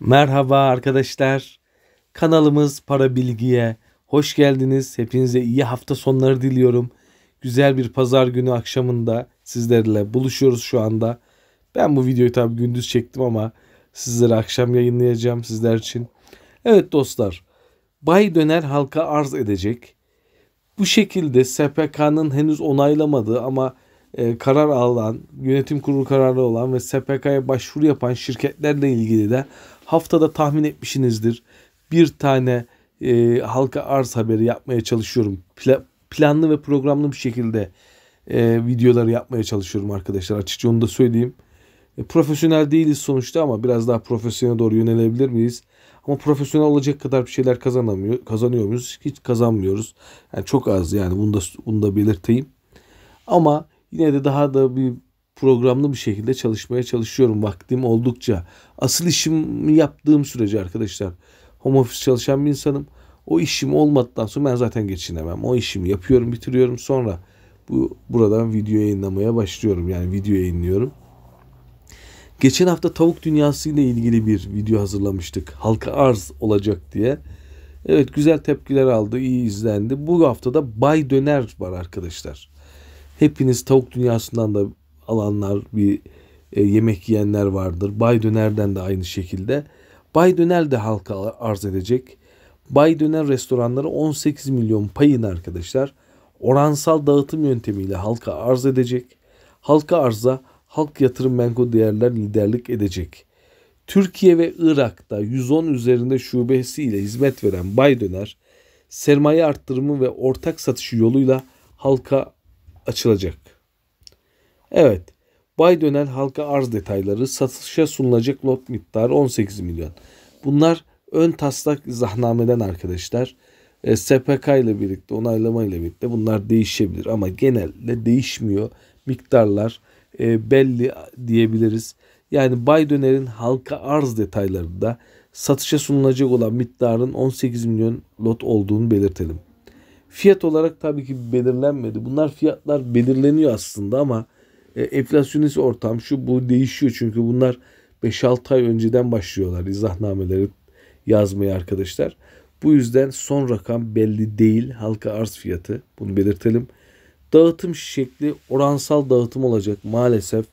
Merhaba arkadaşlar. Kanalımız Para Bilgi'ye hoş geldiniz. Hepinize iyi hafta sonları diliyorum. Güzel bir pazar günü akşamında sizlerle buluşuyoruz şu anda. Ben bu videoyu tabi gündüz çektim ama sizlere akşam yayınlayacağım sizler için. Evet dostlar. Bay Döner halka arz edecek. Bu şekilde SPK'nın henüz onaylamadığı ama e, karar alan, yönetim kurulu kararı olan ve SPK'ya başvuru yapan şirketlerle ilgili de Haftada tahmin etmişsinizdir. Bir tane e, halka arz haberi yapmaya çalışıyorum. Pla, planlı ve programlı bir şekilde e, videoları yapmaya çalışıyorum arkadaşlar. Açıkça onu da söyleyeyim. E, profesyonel değiliz sonuçta ama biraz daha profesyonel doğru yönelebilir miyiz? Ama profesyonel olacak kadar bir şeyler kazanamıyor, kazanıyor muyuz? Hiç kazanmıyoruz. Yani çok az yani bunu da, bunu da belirteyim. Ama yine de daha da bir programlı bir şekilde çalışmaya çalışıyorum vaktim oldukça. Asıl işimi yaptığım sürece arkadaşlar home office çalışan bir insanım. O işim olmadıktan sonra ben zaten geçinemem. O işimi yapıyorum, bitiriyorum. Sonra bu buradan video yayınlamaya başlıyorum. Yani video yayınlıyorum. Geçen hafta tavuk dünyası ile ilgili bir video hazırlamıştık. Halka arz olacak diye. Evet güzel tepkiler aldı, iyi izlendi. Bu hafta da Bay Döner var arkadaşlar. Hepiniz tavuk dünyasından da alanlar, bir e, yemek yiyenler vardır. Bay Döner'den de aynı şekilde. Bay Döner de halka arz edecek. Bay Döner restoranları 18 milyon payını arkadaşlar oransal dağıtım yöntemiyle halka arz edecek. Halka arza halk yatırım menkul değerler liderlik edecek. Türkiye ve Irak'ta 110 üzerinde şubesiyle hizmet veren Bay Döner sermaye arttırımı ve ortak satışı yoluyla halka açılacak. Evet. Bay dönen halka arz detayları satışa sunulacak lot miktarı 18 milyon. Bunlar ön taslak zahnameden arkadaşlar. E, SPK ile birlikte onaylama ile birlikte bunlar değişebilir ama genelde değişmiyor. Miktarlar e, belli diyebiliriz. Yani Bay Döner'in halka arz detaylarında satışa sunulacak olan miktarın 18 milyon lot olduğunu belirtelim. Fiyat olarak tabii ki belirlenmedi. Bunlar fiyatlar belirleniyor aslında ama e, enflasyonist ortam şu bu değişiyor çünkü bunlar 5-6 ay önceden başlıyorlar izahnameleri yazmaya arkadaşlar. Bu yüzden son rakam belli değil halka arz fiyatı bunu belirtelim. Dağıtım şekli oransal dağıtım olacak maalesef.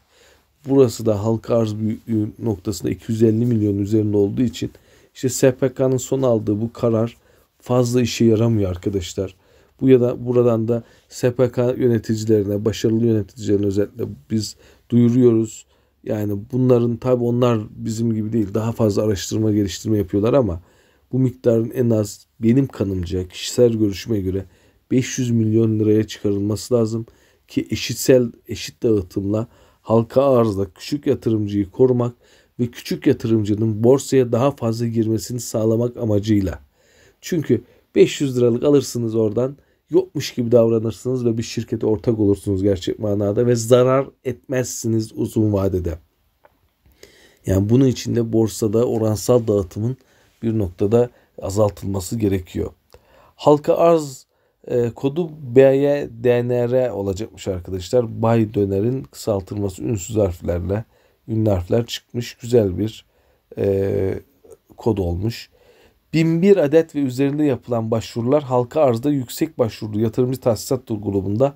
Burası da halka arz büyüklüğü noktasında 250 milyon üzerinde olduğu için işte SPK'nın son aldığı bu karar fazla işe yaramıyor arkadaşlar. Bu ya da buradan da SPK yöneticilerine, başarılı yöneticilerine özellikle biz duyuruyoruz. Yani bunların tabi onlar bizim gibi değil daha fazla araştırma geliştirme yapıyorlar ama bu miktarın en az benim kanımca kişisel görüşüme göre 500 milyon liraya çıkarılması lazım ki eşitsel eşit dağıtımla halka arzda küçük yatırımcıyı korumak ve küçük yatırımcının borsaya daha fazla girmesini sağlamak amacıyla. Çünkü 500 liralık alırsınız oradan yokmuş gibi davranırsınız ve bir şirkete ortak olursunuz gerçek manada ve zarar etmezsiniz uzun vadede. Yani bunun için de borsada oransal dağıtımın bir noktada azaltılması gerekiyor. Halka arz e, kodu BYDNR olacakmış arkadaşlar. Bay Döner'in kısaltılması ünsüz harflerle ünlü harfler çıkmış. Güzel bir e, kod olmuş. 1001 adet ve üzerinde yapılan başvurular halka arzda yüksek başvurulu yatırımcı tahsisat grubunda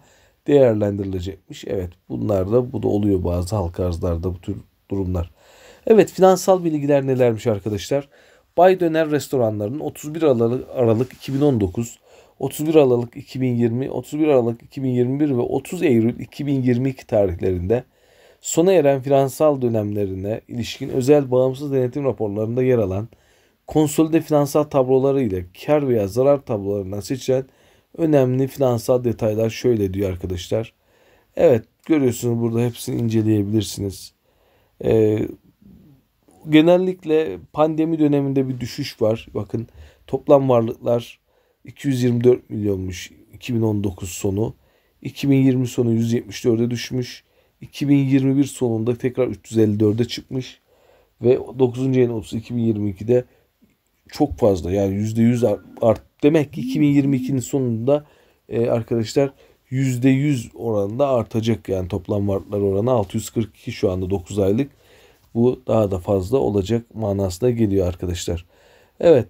değerlendirilecekmiş. Evet bunlar da bu da oluyor bazı halka arzlarda bu tür durumlar. Evet finansal bilgiler nelermiş arkadaşlar? Bay Döner restoranlarının 31 Aralık 2019, 31 Aralık 2020, 31 Aralık 2021 ve 30 Eylül 2022 tarihlerinde sona eren finansal dönemlerine ilişkin özel bağımsız denetim raporlarında yer alan konsolide finansal tabloları ile kar veya zarar tablolarından seçilen önemli finansal detaylar şöyle diyor arkadaşlar. Evet görüyorsunuz burada hepsini inceleyebilirsiniz. Ee, genellikle pandemi döneminde bir düşüş var. Bakın toplam varlıklar 224 milyonmuş 2019 sonu. 2020 sonu 174'e düşmüş. 2021 sonunda tekrar 354'e çıkmış. Ve 9. ayın 30 2022'de çok fazla yani yüzde yüz art. Demek ki 2022'nin sonunda e, arkadaşlar yüzde yüz oranında artacak yani toplam varlıklar oranı 642 şu anda 9 aylık. Bu daha da fazla olacak manasına geliyor arkadaşlar. Evet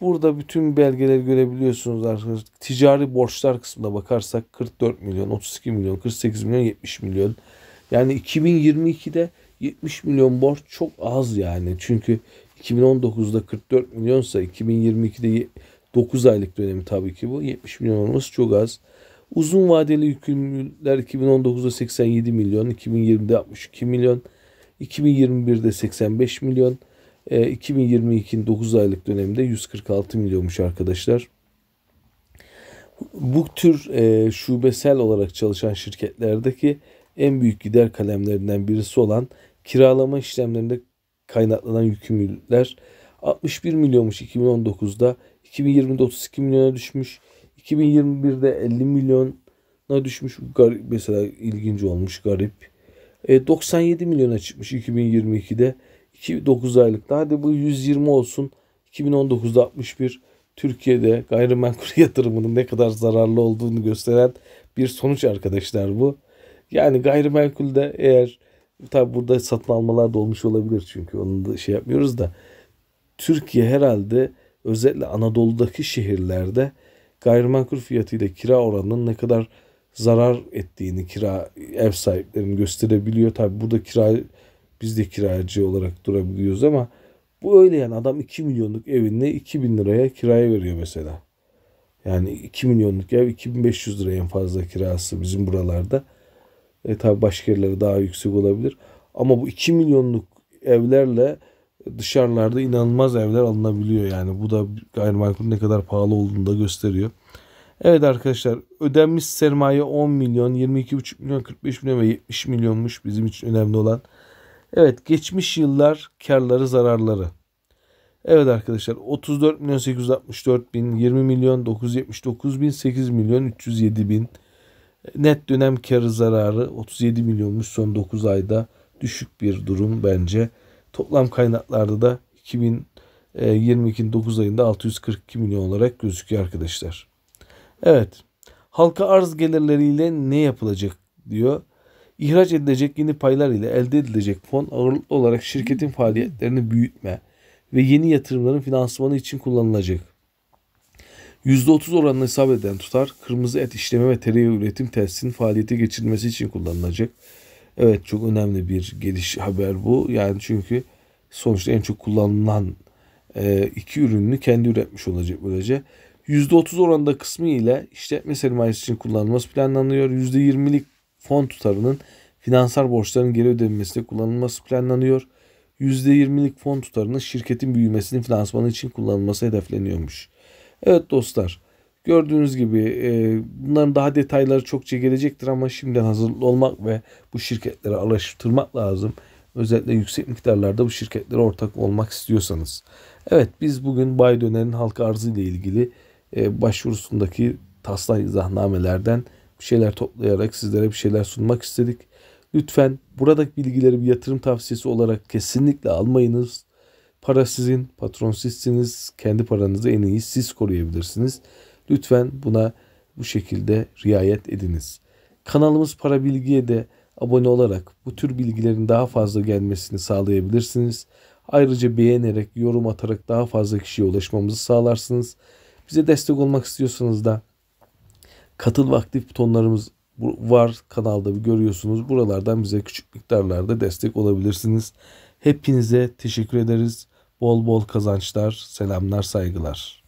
burada bütün belgeleri görebiliyorsunuz arkadaşlar. Ticari borçlar kısmına bakarsak 44 milyon, 32 milyon, 48 milyon, 70 milyon. Yani 2022'de 70 milyon borç çok az yani. Çünkü 2019'da 44 milyonsa 2022'de 9 aylık dönemi tabii ki bu 70 milyon olması çok az. Uzun vadeli yükümlüler 2019'da 87 milyon, 2020'de 62 milyon, 2021'de 85 milyon, 2022'nin e, 9 aylık döneminde 146 milyonmuş arkadaşlar. Bu tür e, şubesel olarak çalışan şirketlerdeki en büyük gider kalemlerinden birisi olan kiralama işlemlerinde kaynaklanan yükümlülükler 61 milyonmuş 2019'da. 2020'de 32 milyona düşmüş. 2021'de 50 milyona düşmüş. Garip, mesela ilginç olmuş garip. E, 97 milyona çıkmış 2022'de. 2, 9 aylıkta. Hadi bu 120 olsun. 2019'da 61. Türkiye'de gayrimenkul yatırımının ne kadar zararlı olduğunu gösteren bir sonuç arkadaşlar bu. Yani gayrimenkulde eğer Tabi burada satın almalar da olmuş olabilir çünkü onu da şey yapmıyoruz da. Türkiye herhalde özellikle Anadolu'daki şehirlerde gayrimenkul fiyatıyla kira oranının ne kadar zarar ettiğini kira ev sahiplerinin gösterebiliyor. Tabi burada kira biz de kiracı olarak durabiliyoruz ama bu öyle yani adam 2 milyonluk evini 2000 liraya kiraya veriyor mesela. Yani 2 milyonluk ev 2500 liraya en fazla kirası bizim buralarda. E, tabii başka yerleri daha yüksek olabilir. Ama bu 2 milyonluk evlerle dışarılarda inanılmaz evler alınabiliyor yani. Bu da gayrimenkul ne kadar pahalı olduğunu da gösteriyor. Evet arkadaşlar ödenmiş sermaye 10 milyon, 22,5 milyon, 45 milyon ve 70 milyonmuş bizim için önemli olan. Evet geçmiş yıllar karları zararları. Evet arkadaşlar 34 milyon 864 bin, 20 milyon 979 bin, 8 milyon 307 bin. Net dönem karı zararı 37 milyonmuş son 9 ayda düşük bir durum bence. Toplam kaynaklarda da 2022'nin 9 e, ayında 642 milyon olarak gözüküyor arkadaşlar. Evet. Halka arz gelirleriyle ne yapılacak diyor. İhraç edilecek yeni paylar ile elde edilecek fon ağırlıklı olarak şirketin faaliyetlerini büyütme ve yeni yatırımların finansmanı için kullanılacak. %30 oranını hesap eden tutar kırmızı et işleme ve tereyağı üretim tesisinin faaliyete geçirilmesi için kullanılacak. Evet çok önemli bir geliş haber bu. Yani çünkü sonuçta en çok kullanılan e, iki ürünü kendi üretmiş olacak böylece. %30 oranında kısmı ile işletme sermayesi için kullanılması planlanıyor. %20'lik fon tutarının finansal borçların geri ödenmesine kullanılması planlanıyor. %20'lik fon tutarının şirketin büyümesinin finansmanı için kullanılması hedefleniyormuş. Evet dostlar gördüğünüz gibi e, bunların daha detayları çokça gelecektir ama şimdiden hazırlıklı olmak ve bu şirketlere araştırmak lazım. Özellikle yüksek miktarlarda bu şirketlere ortak olmak istiyorsanız. Evet biz bugün Bay Döner'in halka arzı ile ilgili e, başvurusundaki taslak izahnamelerden bir şeyler toplayarak sizlere bir şeyler sunmak istedik. Lütfen buradaki bilgileri bir yatırım tavsiyesi olarak kesinlikle almayınız. Para sizin, patron sizsiniz. Kendi paranızı en iyi siz koruyabilirsiniz. Lütfen buna bu şekilde riayet ediniz. Kanalımız Para Bilgi'ye de abone olarak bu tür bilgilerin daha fazla gelmesini sağlayabilirsiniz. Ayrıca beğenerek, yorum atarak daha fazla kişiye ulaşmamızı sağlarsınız. Bize destek olmak istiyorsanız da katıl ve aktif butonlarımız var kanalda görüyorsunuz. Buralardan bize küçük miktarlarda destek olabilirsiniz. Hepinize teşekkür ederiz. Bol bol kazançlar, selamlar, saygılar.